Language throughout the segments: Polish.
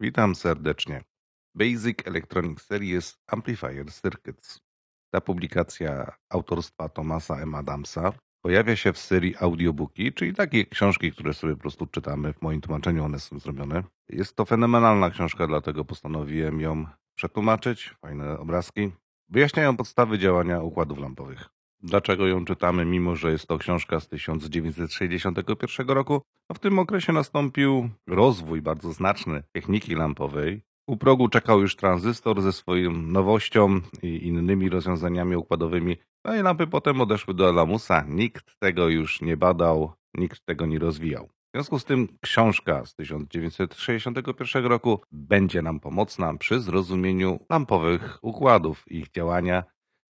Witam serdecznie. Basic Electronic Series Amplifier Circuits. Ta publikacja autorstwa Thomasa M. Adamsa pojawia się w serii audiobooki, czyli takie książki, które sobie po prostu czytamy. W moim tłumaczeniu one są zrobione. Jest to fenomenalna książka, dlatego postanowiłem ją przetłumaczyć. Fajne obrazki. Wyjaśniają podstawy działania układów lampowych. Dlaczego ją czytamy, mimo że jest to książka z 1961 roku? No w tym okresie nastąpił rozwój bardzo znaczny techniki lampowej. U progu czekał już tranzystor ze swoją nowością i innymi rozwiązaniami układowymi. No i lampy potem odeszły do lamusa. Nikt tego już nie badał, nikt tego nie rozwijał. W związku z tym książka z 1961 roku będzie nam pomocna przy zrozumieniu lampowych układów, ich działania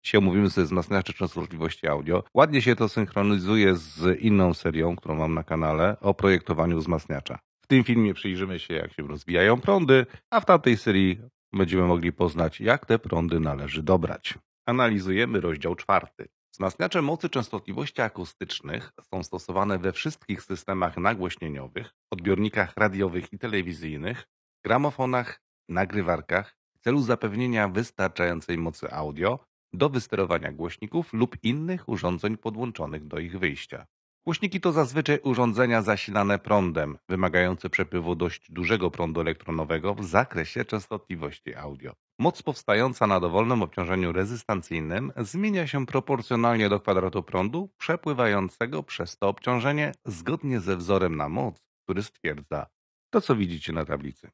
Dzisiaj omówimy sobie wzmacniacze częstotliwości audio. Ładnie się to synchronizuje z inną serią, którą mam na kanale o projektowaniu wzmacniacza. W tym filmie przyjrzymy się, jak się rozwijają prądy, a w tamtej serii będziemy mogli poznać, jak te prądy należy dobrać. Analizujemy rozdział czwarty. Wzmacniacze mocy częstotliwości akustycznych są stosowane we wszystkich systemach nagłośnieniowych, odbiornikach radiowych i telewizyjnych, gramofonach, nagrywarkach w celu zapewnienia wystarczającej mocy audio do wysterowania głośników lub innych urządzeń podłączonych do ich wyjścia. Głośniki to zazwyczaj urządzenia zasilane prądem, wymagające przepływu dość dużego prądu elektronowego w zakresie częstotliwości audio. Moc powstająca na dowolnym obciążeniu rezystancyjnym zmienia się proporcjonalnie do kwadratu prądu przepływającego przez to obciążenie zgodnie ze wzorem na moc, który stwierdza to, co widzicie na tablicy.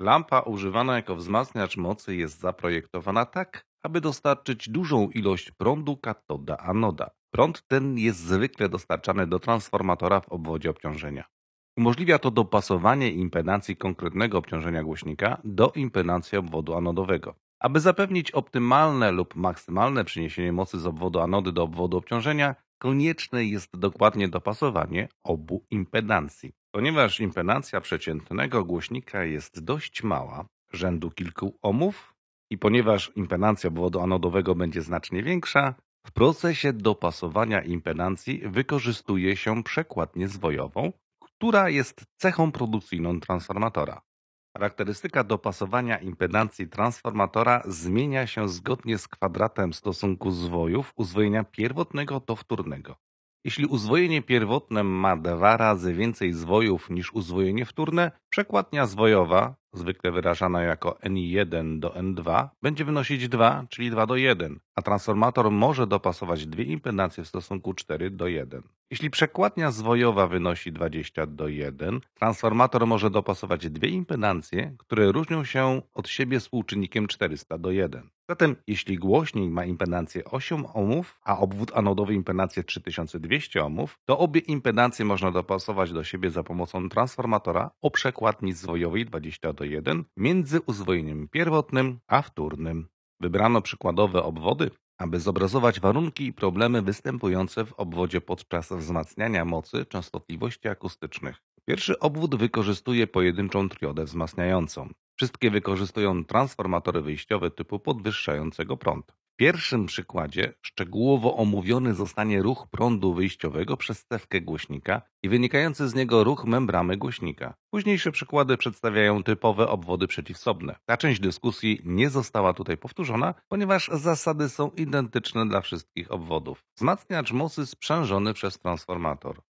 Lampa używana jako wzmacniacz mocy jest zaprojektowana tak, aby dostarczyć dużą ilość prądu katoda-anoda. Prąd ten jest zwykle dostarczany do transformatora w obwodzie obciążenia. Umożliwia to dopasowanie impedancji konkretnego obciążenia głośnika do impedancji obwodu anodowego. Aby zapewnić optymalne lub maksymalne przeniesienie mocy z obwodu anody do obwodu obciążenia, konieczne jest dokładnie dopasowanie obu impedancji. Ponieważ impedancja przeciętnego głośnika jest dość mała, rzędu kilku ohmów, i ponieważ impedancja obwodu anodowego będzie znacznie większa, w procesie dopasowania impedancji wykorzystuje się przekładnię zwojową, która jest cechą produkcyjną transformatora. Charakterystyka dopasowania impedancji transformatora zmienia się zgodnie z kwadratem stosunku zwojów uzwojenia pierwotnego do wtórnego. Jeśli uzwojenie pierwotne ma dwa razy więcej zwojów niż uzwojenie wtórne, przekładnia zwojowa, zwykle wyrażana jako N1 do N2, będzie wynosić 2, czyli 2 do 1, a transformator może dopasować dwie impedancje w stosunku 4 do 1. Jeśli przekładnia zwojowa wynosi 20 do 1, transformator może dopasować dwie impedancje, które różnią się od siebie współczynnikiem 400 do 1. Zatem jeśli głośnik ma impedancję 8 ohmów, a obwód anodowy impedancję 3200 ohmów, to obie impedancje można dopasować do siebie za pomocą transformatora o przekładni zwojowej 20 do 1 między uzwojeniem pierwotnym a wtórnym. Wybrano przykładowe obwody, aby zobrazować warunki i problemy występujące w obwodzie podczas wzmacniania mocy częstotliwości akustycznych. Pierwszy obwód wykorzystuje pojedynczą triodę wzmacniającą. Wszystkie wykorzystują transformatory wyjściowe typu podwyższającego prąd. W pierwszym przykładzie szczegółowo omówiony zostanie ruch prądu wyjściowego przez cewkę głośnika i wynikający z niego ruch membramy głośnika. Późniejsze przykłady przedstawiają typowe obwody przeciwsobne. Ta część dyskusji nie została tutaj powtórzona, ponieważ zasady są identyczne dla wszystkich obwodów. Wzmacniacz mocy sprzężony przez transformator.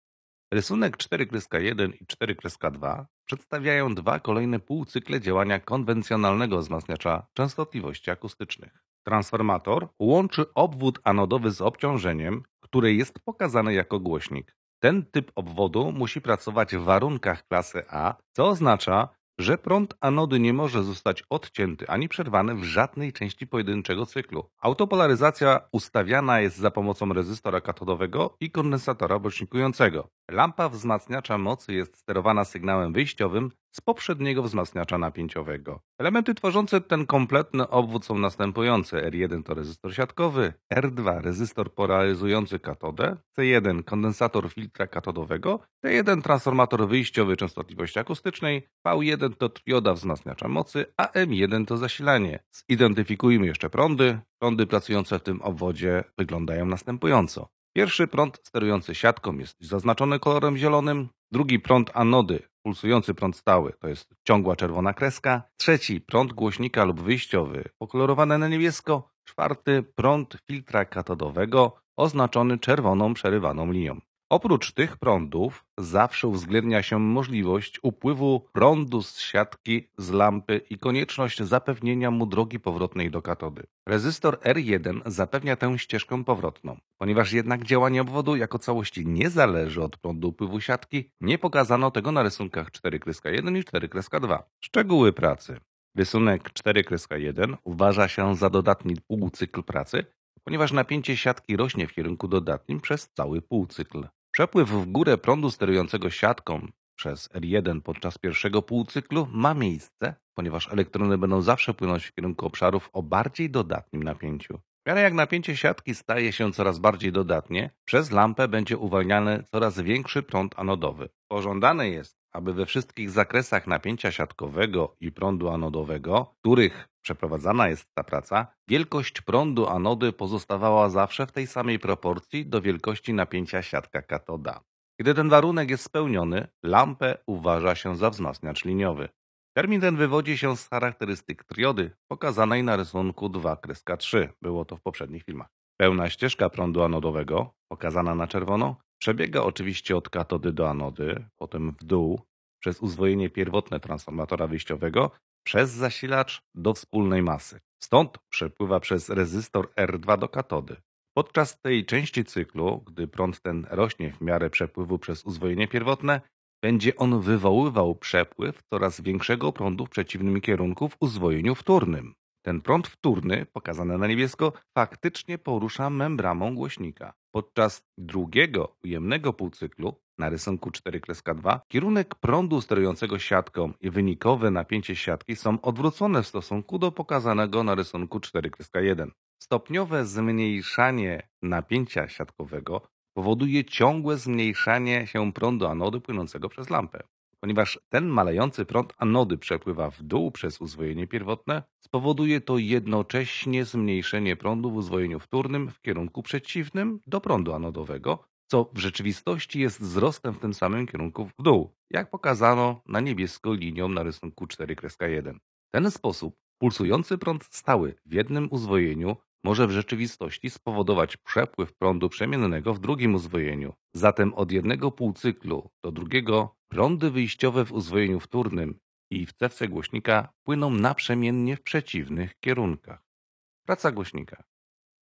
Rysunek 4.1 i 4.2 przedstawiają dwa kolejne półcykle działania konwencjonalnego wzmacniacza częstotliwości akustycznych. Transformator łączy obwód anodowy z obciążeniem, które jest pokazane jako głośnik. Ten typ obwodu musi pracować w warunkach klasy A, co oznacza, że prąd anody nie może zostać odcięty ani przerwany w żadnej części pojedynczego cyklu. Autopolaryzacja ustawiana jest za pomocą rezystora katodowego i kondensatora bocznikującego. Lampa wzmacniacza mocy jest sterowana sygnałem wyjściowym, z poprzedniego wzmacniacza napięciowego. Elementy tworzące ten kompletny obwód są następujące. R1 to rezystor siatkowy, R2 rezystor polaryzujący katodę, C1 kondensator filtra katodowego, T1 transformator wyjściowy częstotliwości akustycznej, V1 to trioda wzmacniacza mocy, a M1 to zasilanie. Zidentyfikujmy jeszcze prądy. Prądy pracujące w tym obwodzie wyglądają następująco. Pierwszy prąd sterujący siatką jest zaznaczony kolorem zielonym, drugi prąd anody pulsujący prąd stały, to jest ciągła czerwona kreska, trzeci prąd głośnika lub wyjściowy, pokolorowany na niebiesko, czwarty prąd filtra katodowego, oznaczony czerwoną przerywaną linią. Oprócz tych prądów zawsze uwzględnia się możliwość upływu prądu z siatki z lampy i konieczność zapewnienia mu drogi powrotnej do katody. Rezystor R1 zapewnia tę ścieżkę powrotną. Ponieważ jednak działanie obwodu jako całości nie zależy od prądu upływu siatki, nie pokazano tego na rysunkach 4.1 i 4.2. Szczegóły pracy. Rysunek 4.1 uważa się za dodatni półcykl pracy, ponieważ napięcie siatki rośnie w kierunku dodatnim przez cały półcykl. Przepływ w górę prądu sterującego siatką przez R1 podczas pierwszego półcyklu ma miejsce, ponieważ elektrony będą zawsze płynąć w kierunku obszarów o bardziej dodatnim napięciu. W miarę jak napięcie siatki staje się coraz bardziej dodatnie, przez lampę będzie uwalniany coraz większy prąd anodowy. Pożądane jest, aby we wszystkich zakresach napięcia siatkowego i prądu anodowego, w których przeprowadzana jest ta praca, wielkość prądu anody pozostawała zawsze w tej samej proporcji do wielkości napięcia siatka katoda. Gdy ten warunek jest spełniony, lampę uważa się za wzmacniacz liniowy. Termin ten wywodzi się z charakterystyk triody pokazanej na rysunku 2-3. Było to w poprzednich filmach. Pełna ścieżka prądu anodowego, pokazana na czerwono, Przebiega oczywiście od katody do anody, potem w dół, przez uzwojenie pierwotne transformatora wyjściowego, przez zasilacz do wspólnej masy. Stąd przepływa przez rezystor R2 do katody. Podczas tej części cyklu, gdy prąd ten rośnie w miarę przepływu przez uzwojenie pierwotne, będzie on wywoływał przepływ coraz większego prądu w przeciwnym kierunku w uzwojeniu wtórnym. Ten prąd wtórny, pokazany na niebiesko, faktycznie porusza membramą głośnika. Podczas drugiego ujemnego półcyklu na rysunku 4-2 kierunek prądu sterującego siatką i wynikowe napięcie siatki są odwrócone w stosunku do pokazanego na rysunku 4-1. Stopniowe zmniejszanie napięcia siatkowego powoduje ciągłe zmniejszanie się prądu anody płynącego przez lampę. Ponieważ ten malejący prąd anody przepływa w dół przez uzwojenie pierwotne, spowoduje to jednocześnie zmniejszenie prądu w uzwojeniu wtórnym w kierunku przeciwnym do prądu anodowego, co w rzeczywistości jest wzrostem w tym samym kierunku w dół, jak pokazano na niebiesko linią na rysunku 4.1. W ten sposób pulsujący prąd stały w jednym uzwojeniu może w rzeczywistości spowodować przepływ prądu przemiennego w drugim uzwojeniu. Zatem od jednego półcyklu do drugiego Prądy wyjściowe w uzwojeniu wtórnym i w cewce głośnika płyną naprzemiennie w przeciwnych kierunkach. Praca głośnika.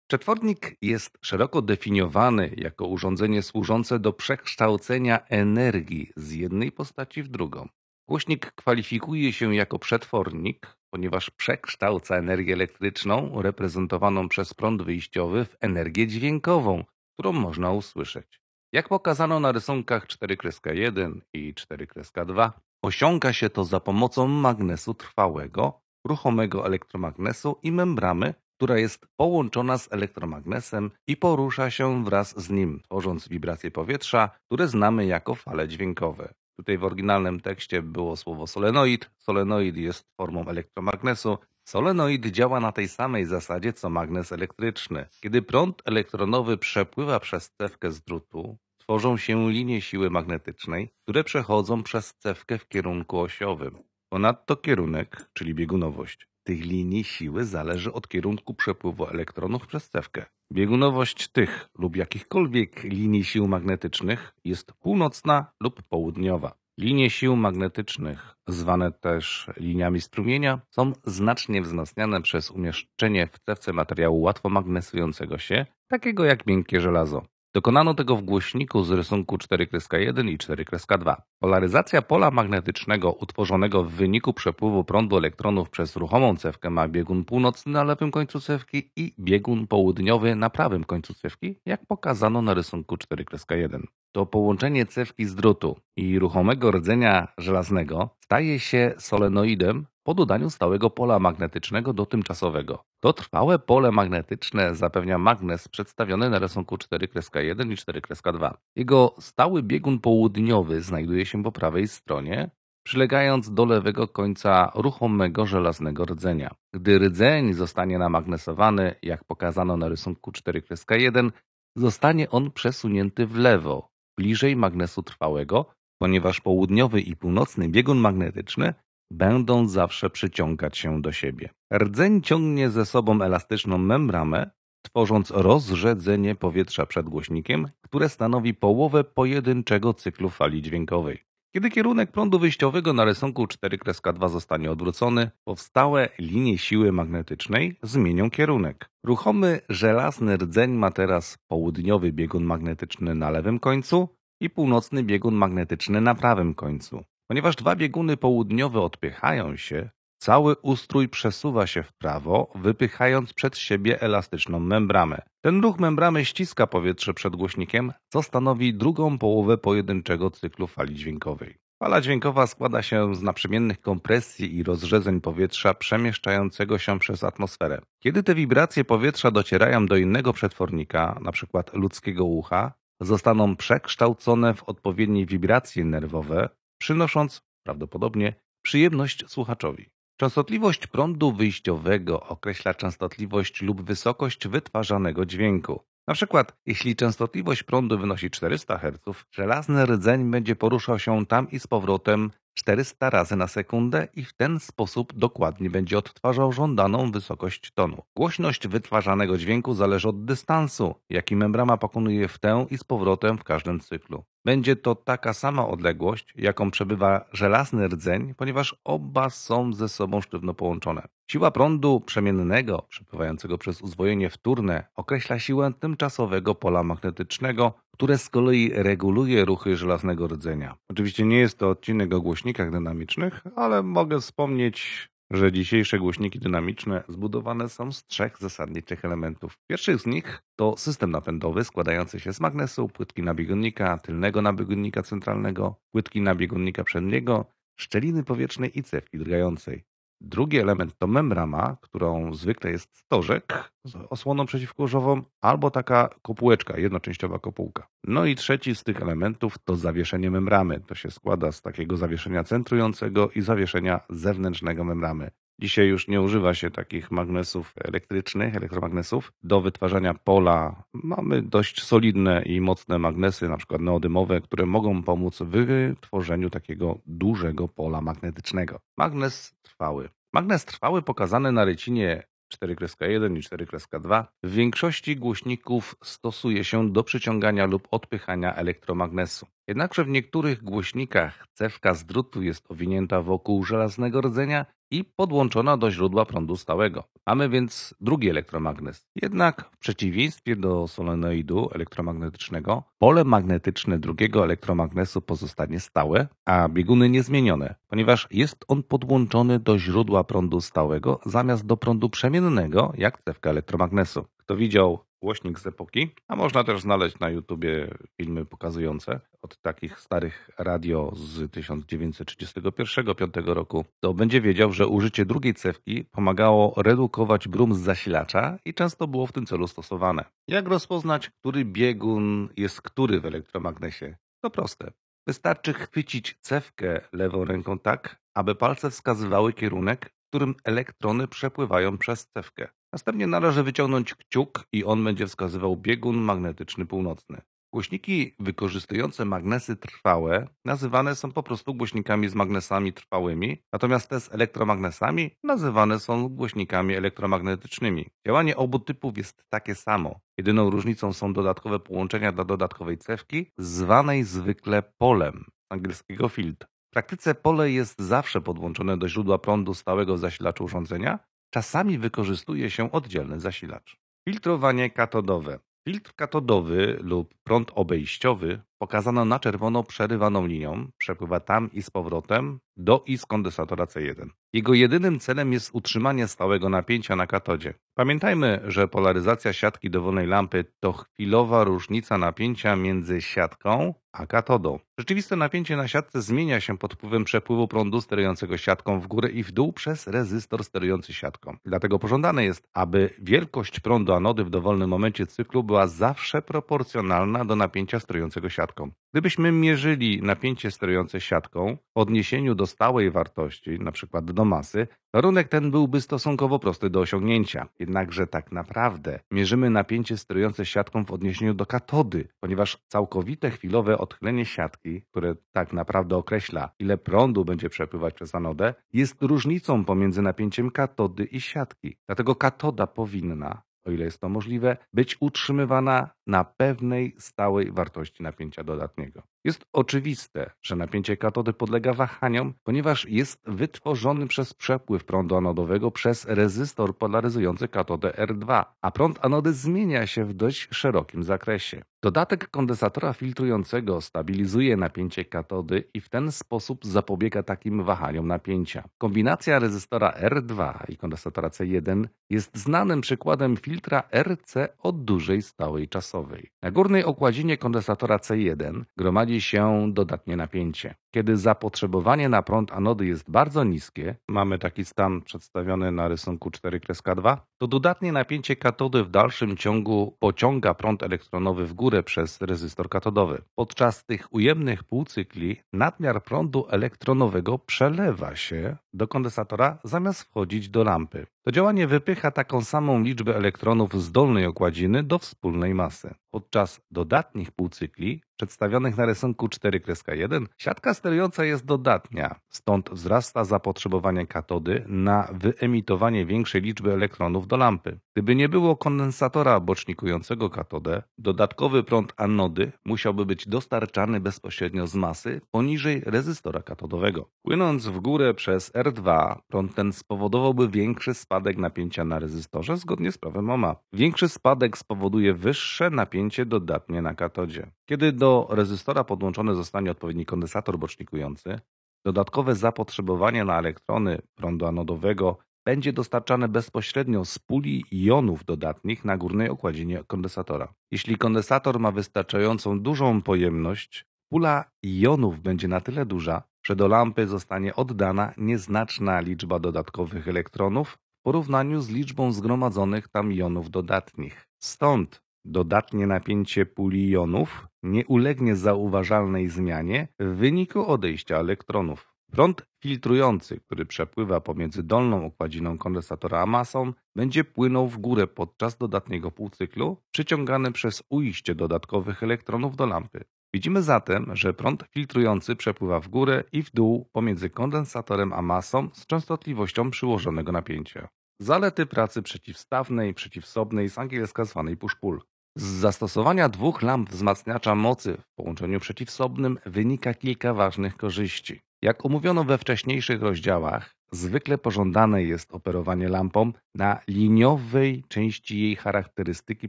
Przetwornik jest szeroko definiowany jako urządzenie służące do przekształcenia energii z jednej postaci w drugą. Głośnik kwalifikuje się jako przetwornik, ponieważ przekształca energię elektryczną reprezentowaną przez prąd wyjściowy w energię dźwiękową, którą można usłyszeć. Jak pokazano na rysunkach 4.1 i 4.2, osiąga się to za pomocą magnesu trwałego, ruchomego elektromagnesu i membramy, która jest połączona z elektromagnesem i porusza się wraz z nim, tworząc wibracje powietrza, które znamy jako fale dźwiękowe. Tutaj w oryginalnym tekście było słowo solenoid. Solenoid jest formą elektromagnesu. Solenoid działa na tej samej zasadzie co magnes elektryczny. Kiedy prąd elektronowy przepływa przez cewkę z drutu, Tworzą się linie siły magnetycznej, które przechodzą przez cewkę w kierunku osiowym. Ponadto kierunek, czyli biegunowość, tych linii siły zależy od kierunku przepływu elektronów przez cewkę. Biegunowość tych lub jakichkolwiek linii sił magnetycznych jest północna lub południowa. Linie sił magnetycznych, zwane też liniami strumienia, są znacznie wzmacniane przez umieszczenie w cewce materiału łatwo magnesującego się, takiego jak miękkie żelazo. Dokonano tego w głośniku z rysunku 4.1 i 4.2. Polaryzacja pola magnetycznego utworzonego w wyniku przepływu prądu elektronów przez ruchomą cewkę ma biegun północny na lewym końcu cewki i biegun południowy na prawym końcu cewki, jak pokazano na rysunku 4.1 to połączenie cewki z drutu i ruchomego rdzenia żelaznego staje się solenoidem po dodaniu stałego pola magnetycznego do tymczasowego. To trwałe pole magnetyczne zapewnia magnes przedstawiony na rysunku 4.1 i 4.2. Jego stały biegun południowy znajduje się po prawej stronie, przylegając do lewego końca ruchomego żelaznego rdzenia. Gdy rdzeń zostanie namagnesowany, jak pokazano na rysunku 4.1, zostanie on przesunięty w lewo, bliżej magnesu trwałego, ponieważ południowy i północny biegun magnetyczny będą zawsze przyciągać się do siebie. Rdzeń ciągnie ze sobą elastyczną membranę, tworząc rozrzedzenie powietrza przed głośnikiem, które stanowi połowę pojedynczego cyklu fali dźwiękowej. Kiedy kierunek prądu wyjściowego na rysunku 4.2 zostanie odwrócony, powstałe linie siły magnetycznej zmienią kierunek. Ruchomy żelazny rdzeń ma teraz południowy biegun magnetyczny na lewym końcu i północny biegun magnetyczny na prawym końcu. Ponieważ dwa bieguny południowe odpychają się, Cały ustrój przesuwa się w prawo, wypychając przed siebie elastyczną membramę. Ten ruch membramy ściska powietrze przed głośnikiem, co stanowi drugą połowę pojedynczego cyklu fali dźwiękowej. Fala dźwiękowa składa się z naprzemiennych kompresji i rozrzedzeń powietrza przemieszczającego się przez atmosferę. Kiedy te wibracje powietrza docierają do innego przetwornika, np. ludzkiego ucha, zostaną przekształcone w odpowiednie wibracje nerwowe, przynosząc prawdopodobnie przyjemność słuchaczowi. Częstotliwość prądu wyjściowego określa częstotliwość lub wysokość wytwarzanego dźwięku. Na przykład, jeśli częstotliwość prądu wynosi 400 Hz, żelazny rdzeń będzie poruszał się tam i z powrotem 400 razy na sekundę i w ten sposób dokładnie będzie odtwarzał żądaną wysokość tonu. Głośność wytwarzanego dźwięku zależy od dystansu, jaki membrana pokonuje w tę i z powrotem w każdym cyklu. Będzie to taka sama odległość, jaką przebywa żelazny rdzeń, ponieważ oba są ze sobą sztywno połączone. Siła prądu przemiennego, przepływającego przez uzwojenie wtórne, określa siłę tymczasowego pola magnetycznego, które z kolei reguluje ruchy żelaznego rdzenia. Oczywiście nie jest to odcinek o głośnikach dynamicznych, ale mogę wspomnieć, że dzisiejsze głośniki dynamiczne zbudowane są z trzech zasadniczych elementów. Pierwszy z nich to system napędowy składający się z magnesu, płytki nabiegunnika, tylnego nabiegunnika centralnego, płytki nabiegunnika przedniego, szczeliny powietrznej i cewki drgającej. Drugi element to membrana, którą zwykle jest stożek z osłoną przeciwkurzową albo taka kopułeczka, jednoczęściowa kopułka. No i trzeci z tych elementów to zawieszenie membramy. To się składa z takiego zawieszenia centrującego i zawieszenia zewnętrznego membramy. Dzisiaj już nie używa się takich magnesów elektrycznych, elektromagnesów. Do wytwarzania pola mamy dość solidne i mocne magnesy, na przykład neodymowe, które mogą pomóc w wytworzeniu takiego dużego pola magnetycznego. Magnes trwały. Magnes trwały pokazany na rycinie 4.1 i 4.2 w większości głośników stosuje się do przyciągania lub odpychania elektromagnesu. Jednakże w niektórych głośnikach cewka z drutu jest owinięta wokół żelaznego rdzenia i podłączona do źródła prądu stałego. Mamy więc drugi elektromagnes. Jednak w przeciwieństwie do solenoidu elektromagnetycznego, pole magnetyczne drugiego elektromagnesu pozostanie stałe, a bieguny niezmienione, ponieważ jest on podłączony do źródła prądu stałego zamiast do prądu przemiennego, jak cewka elektromagnesu. Kto widział Głośnik z epoki, a można też znaleźć na YouTubie filmy pokazujące od takich starych radio z 1931-5 roku, to będzie wiedział, że użycie drugiej cewki pomagało redukować brum z zasilacza i często było w tym celu stosowane. Jak rozpoznać, który biegun jest który w elektromagnesie? To proste. Wystarczy chwycić cewkę lewą ręką tak, aby palce wskazywały kierunek, w którym elektrony przepływają przez cewkę. Następnie należy wyciągnąć kciuk i on będzie wskazywał biegun magnetyczny północny. Głośniki wykorzystujące magnesy trwałe nazywane są po prostu głośnikami z magnesami trwałymi, natomiast te z elektromagnesami nazywane są głośnikami elektromagnetycznymi. Działanie obu typów jest takie samo. Jedyną różnicą są dodatkowe połączenia dla dodatkowej cewki, zwanej zwykle polem, angielskiego field. W praktyce pole jest zawsze podłączone do źródła prądu stałego zasilacza urządzenia, Czasami wykorzystuje się oddzielny zasilacz. Filtrowanie katodowe. Filtr katodowy lub prąd obejściowy pokazano na czerwono przerywaną linią, przepływa tam i z powrotem do i z kondensatora C1. Jego jedynym celem jest utrzymanie stałego napięcia na katodzie. Pamiętajmy, że polaryzacja siatki dowolnej lampy to chwilowa różnica napięcia między siatką a katodą. Rzeczywiste napięcie na siatce zmienia się pod wpływem przepływu prądu sterującego siatką w górę i w dół przez rezystor sterujący siatką. Dlatego pożądane jest, aby wielkość prądu anody w dowolnym momencie cyklu była zawsze proporcjonalna do napięcia sterującego siatką siatką. Gdybyśmy mierzyli napięcie sterujące siatką w odniesieniu do stałej wartości, np. do masy, warunek ten byłby stosunkowo prosty do osiągnięcia. Jednakże tak naprawdę mierzymy napięcie sterujące siatką w odniesieniu do katody, ponieważ całkowite chwilowe odchylenie siatki, które tak naprawdę określa, ile prądu będzie przepływać przez anodę, jest różnicą pomiędzy napięciem katody i siatki. Dlatego katoda powinna o ile jest to możliwe, być utrzymywana na pewnej stałej wartości napięcia dodatniego. Jest oczywiste, że napięcie katody podlega wahaniom, ponieważ jest wytworzony przez przepływ prądu anodowego przez rezystor polaryzujący katodę R2, a prąd anody zmienia się w dość szerokim zakresie. Dodatek kondensatora filtrującego stabilizuje napięcie katody i w ten sposób zapobiega takim wahaniom napięcia. Kombinacja rezystora R2 i kondensatora C1 jest znanym przykładem filtra RC o dużej stałej czasowej. Na górnej okładzinie kondensatora C1 gromadzi robi się dodatnie napięcie. Kiedy zapotrzebowanie na prąd anody jest bardzo niskie, mamy taki stan przedstawiony na rysunku 4-2, to dodatnie napięcie katody w dalszym ciągu pociąga prąd elektronowy w górę przez rezystor katodowy. Podczas tych ujemnych półcykli nadmiar prądu elektronowego przelewa się do kondensatora zamiast wchodzić do lampy. To działanie wypycha taką samą liczbę elektronów z dolnej okładziny do wspólnej masy. Podczas dodatnich półcykli, przedstawionych na rysunku 4.1, siatka sterująca jest dodatnia, stąd wzrasta zapotrzebowanie katody na wyemitowanie większej liczby elektronów do lampy. Gdyby nie było kondensatora bocznikującego katodę, dodatkowy prąd anody musiałby być dostarczany bezpośrednio z masy poniżej rezystora katodowego. Płynąc w górę przez R2. Prąd ten spowodowałby większy spadek napięcia na rezystorze zgodnie z prawem OMA. Większy spadek spowoduje wyższe napięcie dodatnie na katodzie. Kiedy do rezystora podłączony zostanie odpowiedni kondensator bocznikujący, dodatkowe zapotrzebowanie na elektrony prądu anodowego będzie dostarczane bezpośrednio z puli jonów dodatnich na górnej okładzinie kondensatora. Jeśli kondensator ma wystarczającą dużą pojemność, pula jonów będzie na tyle duża, że do lampy zostanie oddana nieznaczna liczba dodatkowych elektronów w porównaniu z liczbą zgromadzonych tam jonów dodatnich. Stąd dodatnie napięcie puli jonów nie ulegnie zauważalnej zmianie w wyniku odejścia elektronów. Prąd filtrujący, który przepływa pomiędzy dolną okładziną kondensatora a masą, będzie płynął w górę podczas dodatniego półcyklu, przyciągany przez ujście dodatkowych elektronów do lampy. Widzimy zatem, że prąd filtrujący przepływa w górę i w dół pomiędzy kondensatorem a masą z częstotliwością przyłożonego napięcia. Zalety pracy przeciwstawnej, przeciwsobnej z angielska zwanej push-pull. Z zastosowania dwóch lamp wzmacniacza mocy w połączeniu przeciwsobnym wynika kilka ważnych korzyści. Jak omówiono we wcześniejszych rozdziałach, zwykle pożądane jest operowanie lampą na liniowej części jej charakterystyki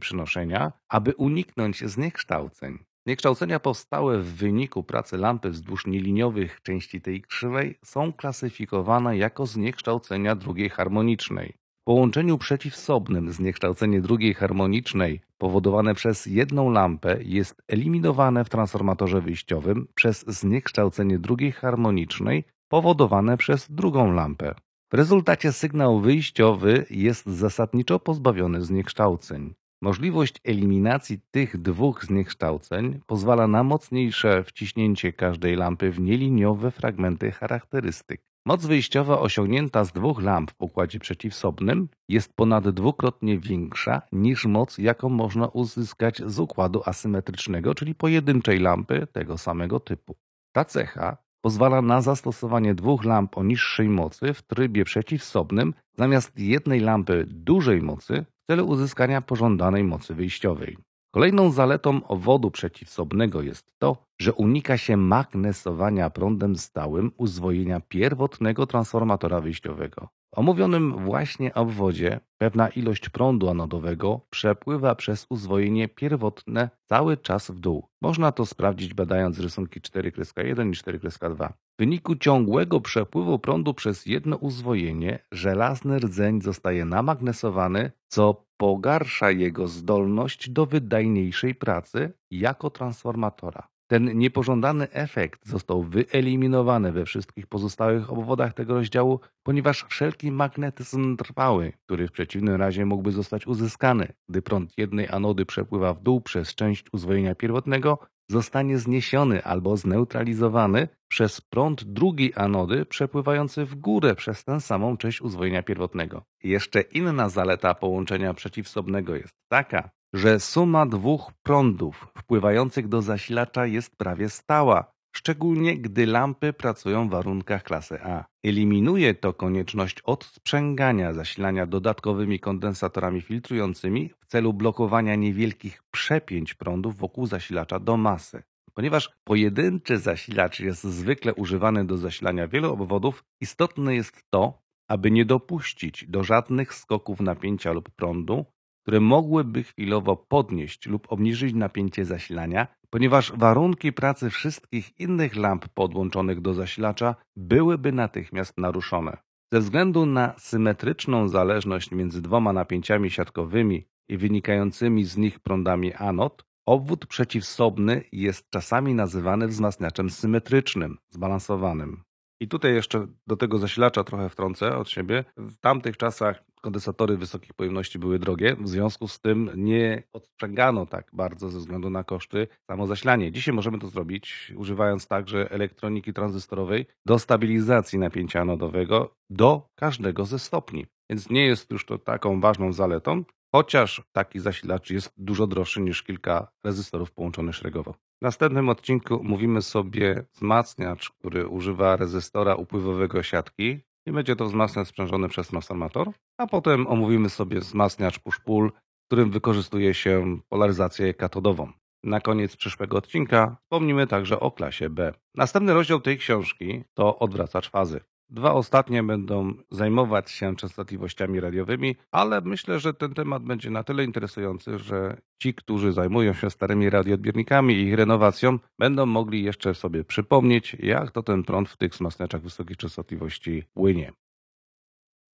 przenoszenia, aby uniknąć zniekształceń. Zniekształcenia powstałe w wyniku pracy lampy wzdłuż nieliniowych części tej krzywej są klasyfikowane jako zniekształcenia drugiej harmonicznej. W połączeniu przeciwsobnym zniekształcenie drugiej harmonicznej powodowane przez jedną lampę jest eliminowane w transformatorze wyjściowym przez zniekształcenie drugiej harmonicznej powodowane przez drugą lampę. W rezultacie sygnał wyjściowy jest zasadniczo pozbawiony zniekształceń. Możliwość eliminacji tych dwóch zniekształceń pozwala na mocniejsze wciśnięcie każdej lampy w nieliniowe fragmenty charakterystyk. Moc wyjściowa osiągnięta z dwóch lamp w układzie przeciwsobnym jest ponad dwukrotnie większa niż moc, jaką można uzyskać z układu asymetrycznego, czyli pojedynczej lampy tego samego typu. Ta cecha pozwala na zastosowanie dwóch lamp o niższej mocy w trybie przeciwsobnym zamiast jednej lampy dużej mocy w celu uzyskania pożądanej mocy wyjściowej. Kolejną zaletą owodu przeciwsobnego jest to, że unika się magnesowania prądem stałym uzwojenia pierwotnego transformatora wyjściowego omówionym właśnie obwodzie pewna ilość prądu anodowego przepływa przez uzwojenie pierwotne cały czas w dół. Można to sprawdzić badając rysunki 4.1 i 4.2. W wyniku ciągłego przepływu prądu przez jedno uzwojenie żelazny rdzeń zostaje namagnesowany, co pogarsza jego zdolność do wydajniejszej pracy jako transformatora. Ten niepożądany efekt został wyeliminowany we wszystkich pozostałych obwodach tego rozdziału, ponieważ wszelki magnetyzm trwały, który w przeciwnym razie mógłby zostać uzyskany, gdy prąd jednej anody przepływa w dół przez część uzwojenia pierwotnego, zostanie zniesiony albo zneutralizowany przez prąd drugiej anody przepływający w górę przez tę samą część uzwojenia pierwotnego. Jeszcze inna zaleta połączenia przeciwsobnego jest taka, że suma dwóch prądów wpływających do zasilacza jest prawie stała, szczególnie gdy lampy pracują w warunkach klasy A. Eliminuje to konieczność odsprzęgania zasilania dodatkowymi kondensatorami filtrującymi w celu blokowania niewielkich przepięć prądów wokół zasilacza do masy. Ponieważ pojedynczy zasilacz jest zwykle używany do zasilania wielu obwodów, istotne jest to, aby nie dopuścić do żadnych skoków napięcia lub prądu które mogłyby chwilowo podnieść lub obniżyć napięcie zasilania, ponieważ warunki pracy wszystkich innych lamp podłączonych do zasilacza byłyby natychmiast naruszone. Ze względu na symetryczną zależność między dwoma napięciami siatkowymi i wynikającymi z nich prądami anod, obwód przeciwsobny jest czasami nazywany wzmacniaczem symetrycznym, zbalansowanym. I tutaj jeszcze do tego zasilacza trochę wtrącę od siebie. W tamtych czasach kondensatory wysokich pojemności były drogie, w związku z tym nie odstrzegano tak bardzo ze względu na koszty samo zasilanie. Dzisiaj możemy to zrobić używając także elektroniki tranzystorowej do stabilizacji napięcia anodowego do każdego ze stopni. Więc nie jest już to taką ważną zaletą, chociaż taki zasilacz jest dużo droższy niż kilka rezystorów połączonych szeregowo. W następnym odcinku mówimy sobie wzmacniacz, który używa rezystora upływowego siatki i będzie to wzmacniacz sprzężony przez transformator, a potem omówimy sobie wzmacniacz push-pull, którym wykorzystuje się polaryzację katodową. Na koniec przyszłego odcinka wspomnimy także o klasie B. Następny rozdział tej książki to odwracacz fazy. Dwa ostatnie będą zajmować się częstotliwościami radiowymi, ale myślę, że ten temat będzie na tyle interesujący, że ci, którzy zajmują się starymi radioodbiornikami i ich renowacją, będą mogli jeszcze sobie przypomnieć, jak to ten prąd w tych wzmacniaczach wysokiej częstotliwości płynie.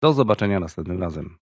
Do zobaczenia następnym razem.